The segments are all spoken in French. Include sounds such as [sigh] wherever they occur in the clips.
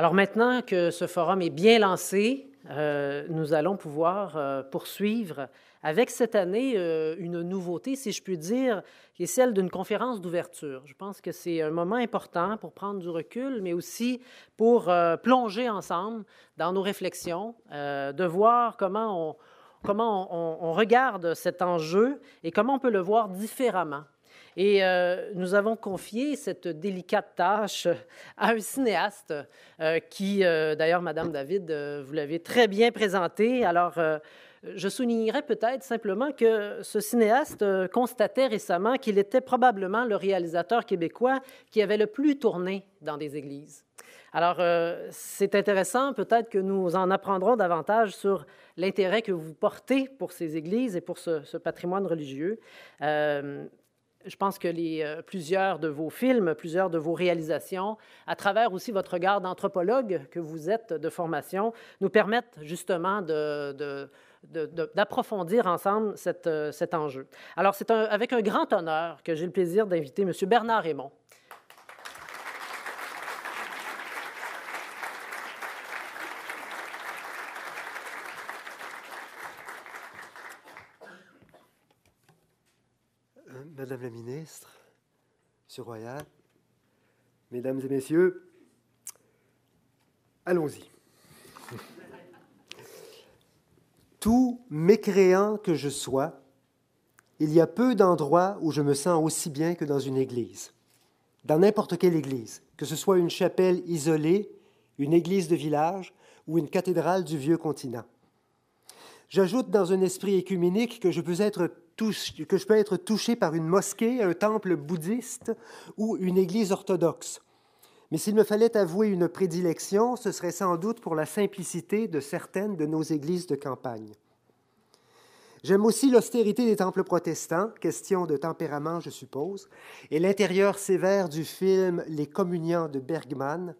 Alors maintenant que ce forum est bien lancé, euh, nous allons pouvoir euh, poursuivre avec cette année euh, une nouveauté, si je puis dire, qui est celle d'une conférence d'ouverture. Je pense que c'est un moment important pour prendre du recul, mais aussi pour plonger ensemble dans nos réflexions, de voir comment on regarde cet enjeu et comment on peut le voir différemment et euh, nous avons confié cette délicate tâche à un cinéaste euh, qui, euh, d'ailleurs, Madame David, vous l'avez très bien présenté. Alors, je soulignerais peut-être simplement que ce cinéaste constatait récemment qu'il était probablement le réalisateur québécois qui avait le plus tourné dans des églises. Alors, c'est intéressant, peut-être que nous en apprendrons davantage sur l'intérêt que vous portez pour ces églises et pour ce, patrimoine religieux je pense que euh, plusieurs de vos films, plusieurs de vos réalisations, à travers aussi votre regard d'anthropologue que vous êtes de formation, nous permettent justement d'approfondir ensemble euh, cet enjeu. Alors, c'est avec un grand honneur que j'ai le plaisir d'inviter M. Bernard Raymond, Royal. Mesdames et messieurs, allons-y. [laughs] Tout mécréant que je sois, il y a peu d'endroits où je me sens aussi bien que dans une église. Dans n'importe quelle église, que ce soit une chapelle isolée, une église de village ou une cathédrale du vieux continent. J'ajoute dans un esprit écuménique que je peux être touché, que je peux être touché par une mosquée, un temple bouddhiste ou une église orthodoxe. Mais s'il me fallait avouer une prédilection, ce serait sans doute pour la simplicité de certaines de nos églises de campagne. J'aime aussi l'austérité des temples protestants, question de tempérament, je suppose, et l'intérieur sévère du film Les communiants de Bergman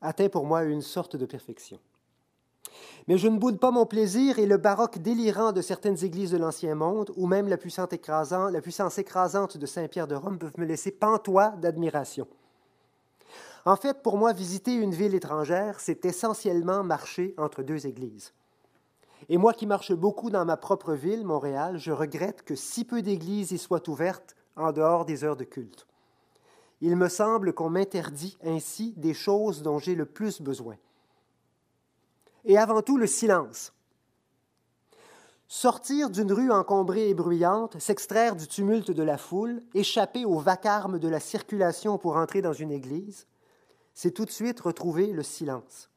atteint pour moi une sorte de perfection. Mais je ne boude pas mon plaisir et le baroque délirant de certaines églises de l'Ancien Monde, ou même la puissance, écrasante, de Saint-Pierre de Rome, peuvent me laisser pantois d'admiration. En fait, pour moi, visiter une ville étrangère, c'est essentiellement marcher entre deux églises. Et moi qui marche beaucoup dans ma propre ville, Montréal, je regrette que si peu d'églises y soient ouvertes en dehors des heures de culte. Il me semble qu'on m'interdit ainsi des choses dont j'ai le plus besoin et avant tout le silence. Sortir d'une rue encombrée et bruyante, s'extraire du tumulte de la foule, échapper au vacarme de la circulation pour entrer dans une église, c'est tout de suite retrouver le silence,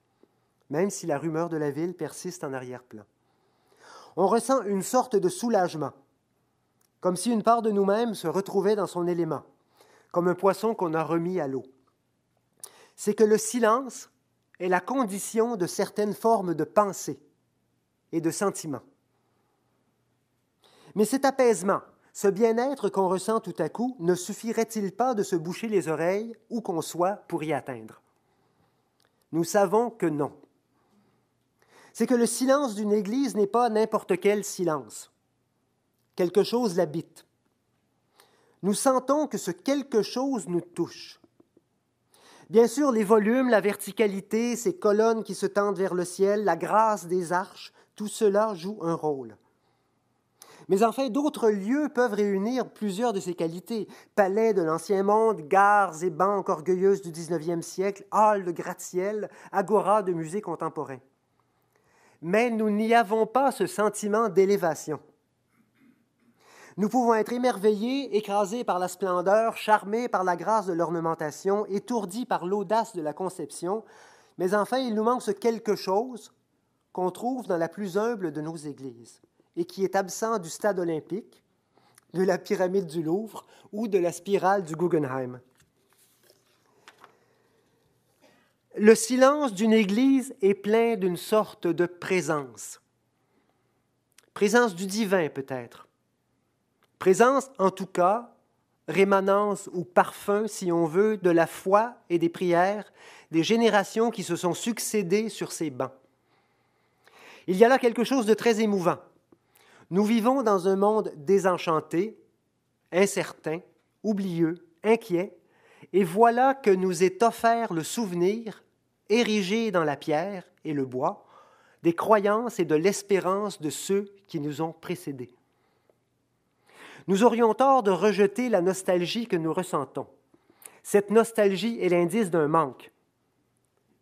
même si la rumeur de la ville persiste en arrière-plan. On ressent une sorte de soulagement, comme si une part de nous-mêmes se retrouvait dans son élément, comme un poisson qu'on a remis à l'eau. C'est que le silence est la condition de certaines formes de pensée et de sentiments. Mais cet apaisement, ce bien-être qu'on ressent tout à coup, ne suffirait-il pas de se boucher les oreilles où qu'on soit pour y atteindre Nous savons que non. C'est que le silence d'une Église n'est pas n'importe quel silence. Quelque chose l'habite. Nous sentons que ce quelque chose nous touche. Bien sûr, les volumes, la verticalité, ces colonnes qui se tendent vers le ciel, la grâce des arches, tout cela joue un rôle. Mais enfin, d'autres lieux peuvent réunir plusieurs de ces qualités. Palais de l'Ancien Monde, gares et banques orgueilleuses du 19e siècle, halles de gratte-ciel, agora de musées contemporains. Mais nous n'y avons pas ce sentiment d'élévation. Nous pouvons être émerveillés, écrasés par la splendeur, charmés par la grâce de l'ornementation, étourdis par l'audace de la conception, mais enfin il nous manque quelque chose qu'on trouve dans la plus humble de nos églises et qui est absent du stade olympique, de la pyramide du Louvre ou de la spirale du Guggenheim. Le silence d'une Église est plein d'une sorte de présence, présence du divin peut-être, Présence, en tout cas, rémanence ou parfum, si on veut, de la foi et des prières des générations qui se sont succédées sur ces bancs. Il y a là quelque chose de très émouvant. Nous vivons dans un monde désenchanté, incertain, oublieux, inquiet, et voilà que nous est offert le souvenir, érigé dans la pierre et le bois, des croyances et de l'espérance de ceux qui nous ont précédés. Nous aurions tort de rejeter la nostalgie que nous ressentons. Cette nostalgie est l'indice d'un manque.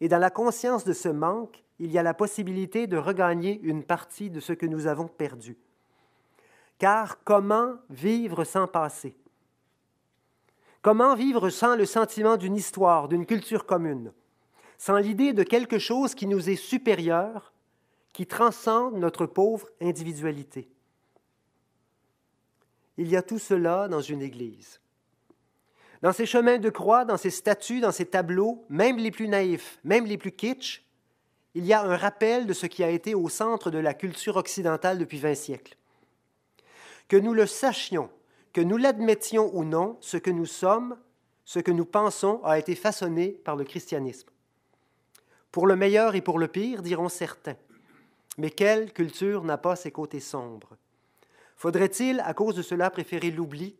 Et dans la conscience de ce manque, il y a la possibilité de regagner une partie de ce que nous avons perdu. Car comment vivre sans passé Comment vivre sans le sentiment d'une histoire, d'une culture commune, sans l'idée de quelque chose qui nous est supérieur, qui transcende notre pauvre individualité il y a tout cela dans une Église. Dans ses chemins de croix, dans ses statues, dans ses tableaux, même les plus naïfs, même les plus kitsch, il y a un rappel de ce qui a été au centre de la culture occidentale depuis vingt siècles. Que nous le sachions, que nous l'admettions ou non, ce que nous sommes, ce que nous pensons a été façonné par le christianisme. Pour le meilleur et pour le pire, diront certains. Mais quelle culture n'a pas ses côtés sombres Faudrait-il, à cause de cela, préférer l'oubli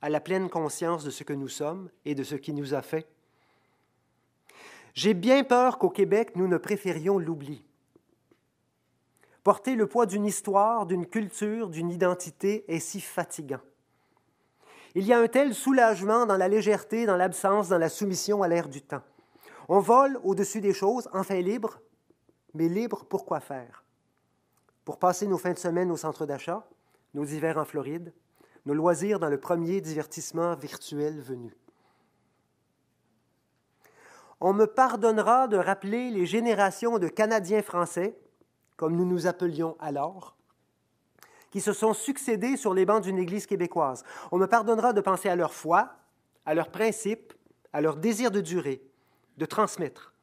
à la pleine conscience de ce que nous sommes et de ce qui nous a fait J'ai bien peur qu'au Québec, nous ne préférions l'oubli. Porter le poids d'une histoire, d'une culture, d'une identité est si fatigant. Il y a un tel soulagement dans la légèreté, dans l'absence, dans la soumission à l'ère du temps. On vole au-dessus des choses, enfin libre, mais libre pour quoi faire Pour passer nos fins de semaine au centre d'achat nos hivers en Floride, nos loisirs dans le premier divertissement virtuel venu. On me pardonnera de rappeler les générations de Canadiens français, comme nous nous appelions alors, qui se sont succédés sur les bancs d'une Église québécoise. On me pardonnera de penser à leur foi, à leurs principes, à leur désir de durer, de transmettre.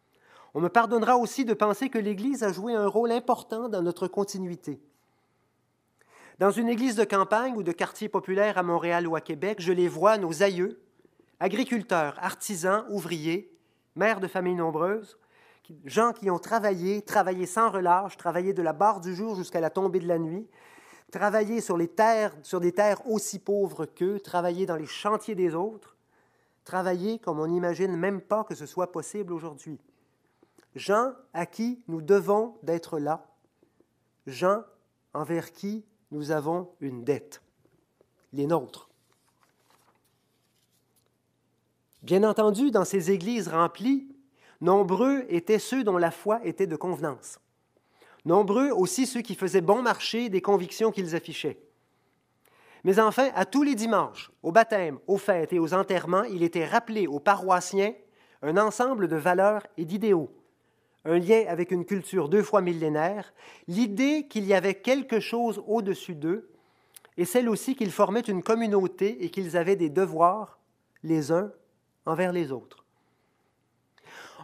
On me pardonnera aussi de penser que l'Église a joué un rôle important dans notre continuité, dans une église de campagne ou de quartier populaire à Montréal ou à Québec, je les vois, nos aïeux, agriculteurs, artisans, ouvriers, mères de familles nombreuses, gens qui ont travaillé, travaillé sans relâche, travaillé de la barre du jour jusqu'à la tombée de la nuit, travaillé sur, les terres, sur des terres aussi pauvres qu'eux, travaillé dans les chantiers des autres, travaillé comme on n'imagine même pas que ce soit possible aujourd'hui. Gens à qui nous devons d'être là, gens envers qui nous avons une dette, les nôtres. Bien entendu, dans ces églises remplies, nombreux étaient ceux dont la foi était de convenance. Nombreux aussi ceux qui faisaient bon marché des convictions qu'ils affichaient. Mais enfin, à tous les dimanches, au baptême, aux fêtes et aux enterrements, il était rappelé aux paroissiens un ensemble de valeurs et d'idéaux un lien avec une culture deux fois millénaire, l'idée qu'il y avait quelque chose au-dessus d'eux, et celle aussi qu'ils formaient une communauté et qu'ils avaient des devoirs les uns envers les autres.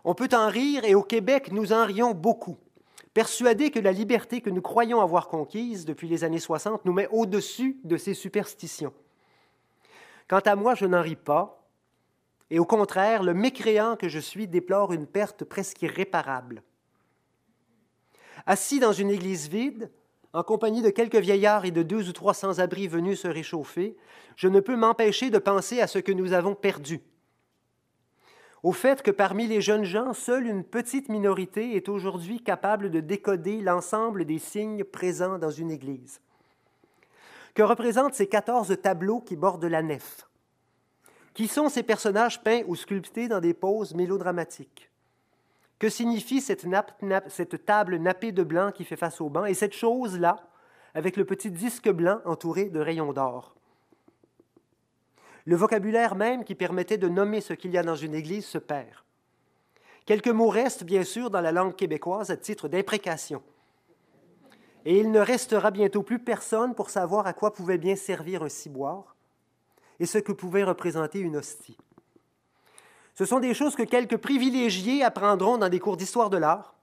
On peut en rire, et au Québec, nous en rions beaucoup, persuadés que la liberté que nous croyons avoir conquise depuis les années 60 nous met au-dessus de ces superstitions. Quant à moi, je n'en ris pas, et au contraire, le mécréant que je suis déplore une perte presque irréparable. Assis dans une église vide, en compagnie de quelques vieillards et de deux ou trois sans-abri venus se réchauffer, je ne peux m'empêcher de penser à ce que nous avons perdu. Au fait que parmi les jeunes gens, seule une petite minorité est aujourd'hui capable de décoder l'ensemble des signes présents dans une église. Que représentent ces 14 tableaux qui bordent la nef qui sont ces personnages peints ou sculptés dans des poses mélodramatiques? Que signifie cette, nappe, cette table nappée de blanc qui fait face au banc et cette chose-là avec le petit disque blanc entouré de rayons d'or? Le vocabulaire même qui permettait de nommer ce qu'il y a dans une église se perd. Quelques mots restent, bien sûr, dans la langue québécoise à titre d'imprécation. Et il ne restera bientôt plus personne pour savoir à quoi pouvait bien servir un ciboire, et ce que pouvait représenter une hostie. Ce sont des choses que quelques privilégiés apprendront dans des cours d'histoire de l'art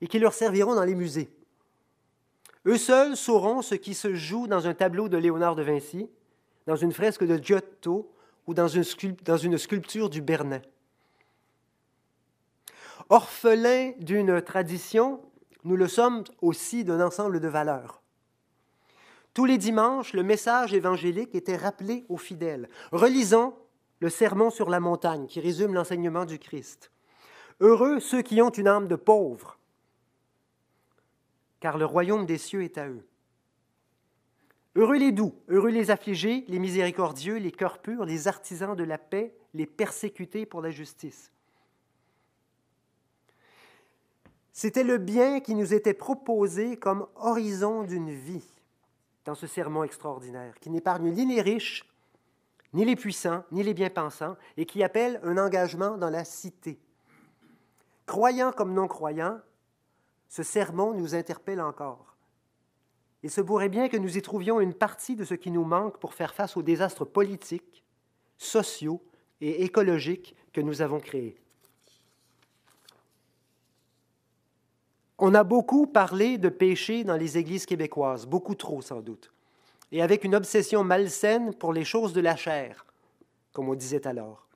et qui leur serviront dans les musées. Eux seuls sauront ce qui se joue dans un tableau de Léonard de Vinci, dans une fresque de Giotto ou dans une, sculpture du Bernin. Orphelins d'une tradition, nous le sommes aussi d'un ensemble de valeurs. Tous les dimanches, le message évangélique était rappelé aux fidèles. Relisons le Sermon sur la montagne qui résume l'enseignement du Christ. Heureux ceux qui ont une âme de pauvre, car le royaume des cieux est à eux. Heureux les doux, heureux les affligés, les miséricordieux, les cœurs purs, les artisans de la paix, les persécutés pour la justice. C'était le bien qui nous était proposé comme horizon d'une vie dans ce serment extraordinaire, qui n'épargne ni les riches, ni les puissants, ni les bien-pensants, et qui appelle un engagement dans la cité. Croyant comme non croyant ce sermon nous interpelle encore. Il se pourrait bien que nous y trouvions une partie de ce qui nous manque pour faire face aux désastres politiques, sociaux et écologiques que nous avons créés. On a beaucoup parlé de péché dans les églises québécoises, beaucoup trop sans doute, et avec une obsession malsaine pour les choses de la chair, comme on disait alors.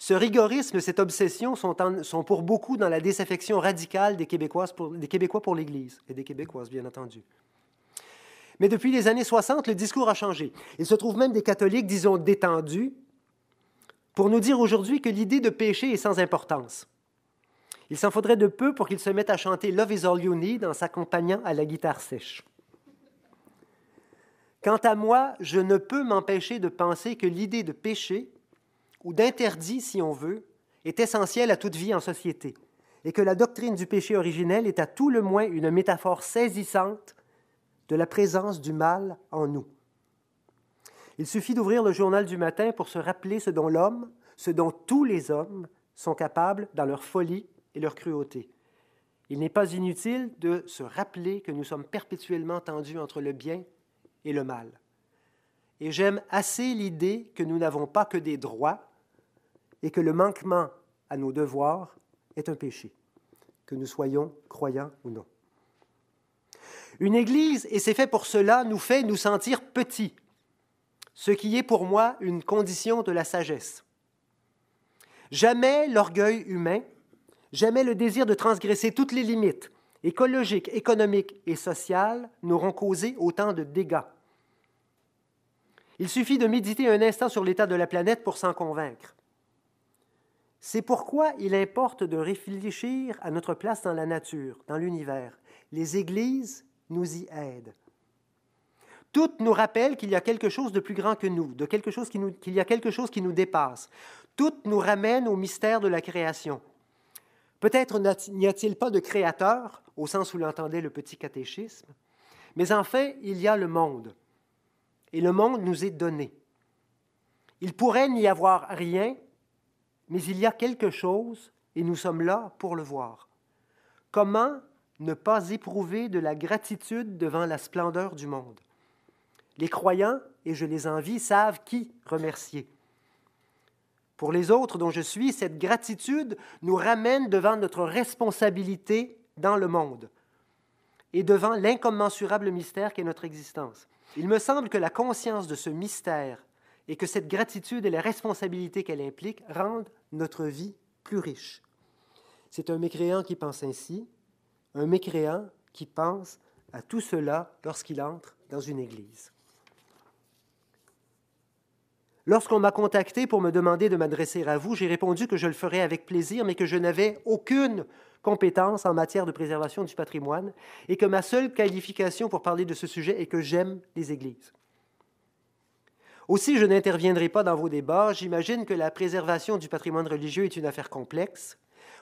Ce rigorisme, cette obsession sont, pour beaucoup dans la désaffection radicale des, Québécoises des Québécois pour l'Église, et des Québécoises, bien entendu. Mais depuis les années 60, le discours a changé. Il se trouve même des catholiques, disons, détendus, pour nous dire aujourd'hui que l'idée de péché est sans importance. Il s'en faudrait de peu pour qu'il se mette à chanter Love is all you need en s'accompagnant à la guitare sèche. Quant à moi, je ne peux m'empêcher de penser que l'idée de péché, ou d'interdit si on veut, est essentielle à toute vie en société, et que la doctrine du péché originel est à tout le moins une métaphore saisissante de la présence du mal en nous. Il suffit d'ouvrir le journal du matin pour se rappeler ce dont l'homme, ce dont tous les hommes sont capables dans leur folie et leur cruauté. Il n'est pas inutile de se rappeler que nous sommes perpétuellement tendus entre le bien et le mal. Et j'aime assez l'idée que nous n'avons pas que des droits et que le manquement à nos devoirs est un péché, que nous soyons croyants ou non. Une Église, et c'est fait pour cela, nous fait nous sentir petits, ce qui est pour moi une condition de la sagesse. Jamais l'orgueil humain, Jamais le désir de transgresser toutes les limites écologiques, économiques et sociales n'auront causé autant de dégâts. Il suffit de méditer un instant sur l'état de la planète pour s'en convaincre. C'est pourquoi il importe de réfléchir à notre place dans la nature, dans l'univers. Les églises nous y aident. Toutes nous rappellent qu'il y a quelque chose de plus grand que nous, de quelque chose qu'il y a quelque chose qui nous dépasse. Toutes nous ramènent au mystère de la création. Peut-être n'y a-t-il pas de créateur, au sens où l'entendait le petit catéchisme, mais enfin, il y a le monde. Et le monde nous est donné. Il pourrait n'y avoir rien, mais il y a quelque chose, et nous sommes là pour le voir. Comment ne pas éprouver de la gratitude devant la splendeur du monde Les croyants, et je les envie, savent qui remercier. Pour les autres dont je suis, cette gratitude nous ramène devant notre responsabilité dans le monde et devant l'incommensurable mystère qu'est notre existence. Il me semble que la conscience de ce mystère et que cette gratitude et la responsabilité qu'elle implique rendent notre vie plus riche. C'est un mécréant qui pense ainsi, un mécréant qui pense à tout cela lorsqu'il entre dans une église. Lorsqu'on m'a contacté pour me demander de m'adresser à vous, j'ai répondu que je le ferais avec plaisir, mais que je n'avais aucune compétence en matière de préservation du patrimoine et que ma seule qualification pour parler de ce sujet est que j'aime les églises. Aussi, je n'interviendrai pas dans vos débats. J'imagine que la préservation du patrimoine religieux est une affaire complexe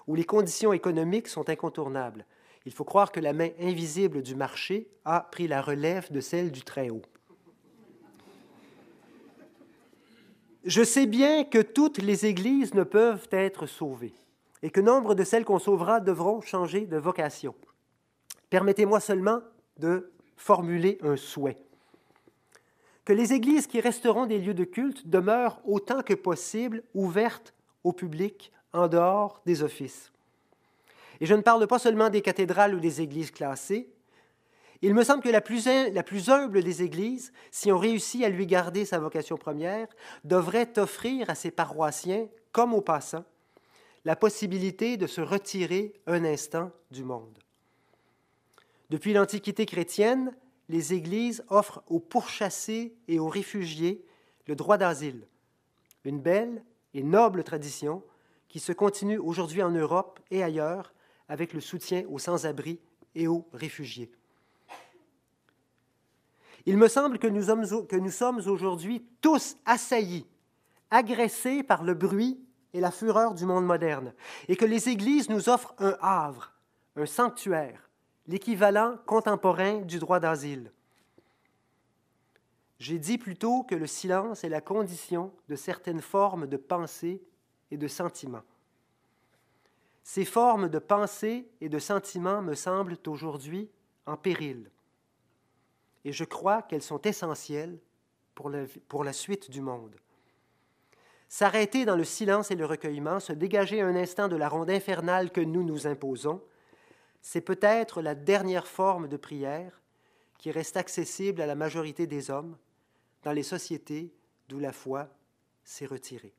où les conditions économiques sont incontournables. Il faut croire que la main invisible du marché a pris la relève de celle du Très-Haut. Je sais bien que toutes les églises ne peuvent être sauvées et que nombre de celles qu'on sauvera devront changer de vocation. Permettez-moi seulement de formuler un souhait. Que les églises qui resteront des lieux de culte demeurent autant que possible ouvertes au public en dehors des offices. Et je ne parle pas seulement des cathédrales ou des églises classées, il me semble que la plus, humble des églises, si on réussit à lui garder sa vocation première, devrait offrir à ses paroissiens, comme aux passants, la possibilité de se retirer un instant du monde. Depuis l'Antiquité chrétienne, les Églises offrent aux pourchassés et aux réfugiés le droit d'asile, une belle et noble tradition qui se continue aujourd'hui en Europe et ailleurs avec le soutien aux sans-abri et aux réfugiés. Il me semble que nous sommes, aujourd'hui tous assaillis, agressés par le bruit et la fureur du monde moderne, et que les Églises nous offrent un havre, un sanctuaire, l'équivalent contemporain du droit d'asile. J'ai dit plus tôt que le silence est la condition de certaines formes de pensée et de sentiment. Ces formes de pensée et de sentiment me semblent aujourd'hui en péril et je crois qu'elles sont essentielles pour, pour la suite du monde. S'arrêter dans le silence et le recueillement, se dégager un instant de la ronde infernale que nous nous imposons, c'est peut-être la dernière forme de prière qui reste accessible à la majorité des hommes dans les sociétés d'où la foi s'est retirée.